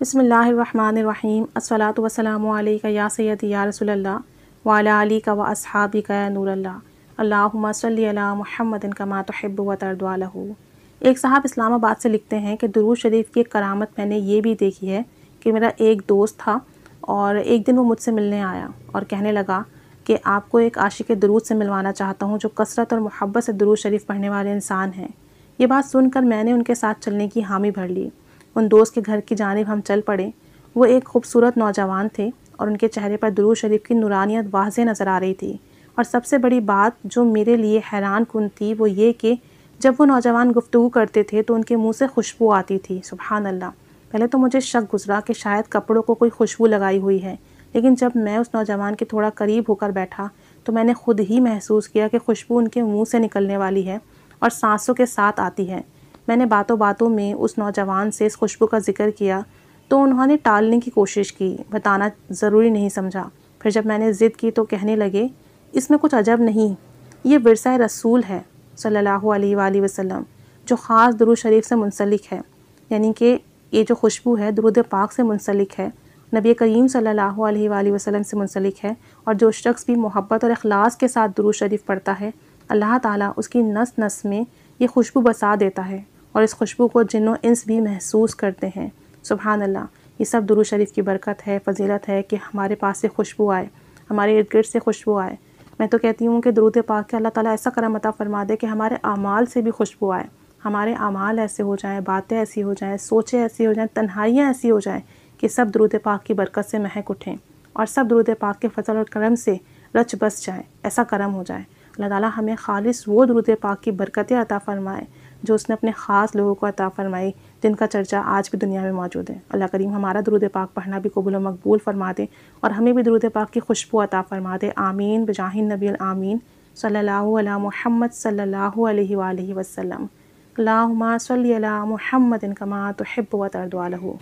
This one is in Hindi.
बसमीम असलात वसलाम या सैद या रसोल्ला वाली का व असहाबी का या नूरल्ला अल्लाहुम्मा सल्ली अला कमा व तरदवालहू एक साहब इस्लामाबाद से लिखते हैं कि दरूज शरीफ की करामत मैंने ये भी देखी है कि मेरा एक दोस्त था और एक दिन वो मुझसे मिलने आया और कहने लगा कि आपको एक आशिक दरूद से मिलवाना चाहता हूँ जो कसरत और मोहब्बत से दरूज शरीफ पढ़ने वाले इंसान हैं ये बात सुनकर मैंने उनके साथ चलने की हामी भर ली उन दोस्त के घर की जानब हम चल पड़े वो एक खूबसूरत नौजवान थे और उनके चेहरे पर दुरू शरीफ की नुरानियत वाजें नज़र आ रही थी और सबसे बड़ी बात जो मेरे लिए हैरान कन थी वो ये कि जब वो नौजवान गुफ्तु करते थे तो उनके मुंह से खुशबू आती थी सुबहान अल्लाह पहले तो मुझे शक गुजरा कि शायद कपड़ों को कोई खुशबू लगाई हुई है लेकिन जब मैं उस नौजवान के थोड़ा करीब होकर बैठा तो मैंने खुद ही महसूस किया कि खुशबू उनके मुँह से निकलने वाली है और सांसों के साथ आती है मैंने बातों बातों में उस नौजवान से इस खुशबू का जिक्र किया तो उन्होंने टालने की कोशिश की बताना ज़रूरी नहीं समझा फिर जब मैंने ज़िद की तो कहने लगे इसमें कुछ अजब नहीं ये वरसा रसूल है सल्लल्लाहु अलैहि वसल्लम जो ख़ास दरुद शरीफ से मुनसलिक है यानी कि ये जो खुशबू है दरुद पाक से मुनसलिक है नबी करीम सल्लल्लाहु अलैहि वसल्लम से मुनसलिक है और जो शख्स भी मोहब्बत और अखलास के साथ दरुद शरीफ पढ़ता है अल्लाह ताला उसकी नस नस में ये खुशबू बसा देता है और इस खुशबू को जिन्नों इंस भी महसूस करते हैं सुबहान अल्लाह ये सब दुरू शरीफ की बरकत है फजीलत है कि हमारे पास से खुशबू आए हमारे इर्द गिर्द से खुशबू आए मैं तो कहती हूँ कि दरूद पाक के अल्लाह ताला ऐसा करम अता फरमा दे कि हमारे अमाल से भी खुशबू आए हमारे अमाल ऐसे हो जाएँ बातें ऐसी हो जाएँ सोचें ऐसी हो जाएँ तन्हाइयाँ ऐसी हो जाएँ कि सब दुरुद पाक की बरकत से महक उठें और सब दुरुद पाक के फजल और करम से रच बस जाए ऐसा करम हो जाए अल्लाह ताला हमें खालिस वो दुरुद पाक की बरकतें अता फ़रमाएँ जो उसने अपने ख़ास लोगों को अता फरमाई जिनका चर्चा आज भी दुनिया में मौजूद है अल्लाह करीम हमारा दरूद पाक पढ़ना भी कबूल मकबूल फरमा दें और हमें भी दरूद पाक की खुशबू अता फरमा दें आमीन बजाहिन नबी आमीन सल्ला महमद सल्ला वसम अल्लाम सल महमद कमा तो हब्ब व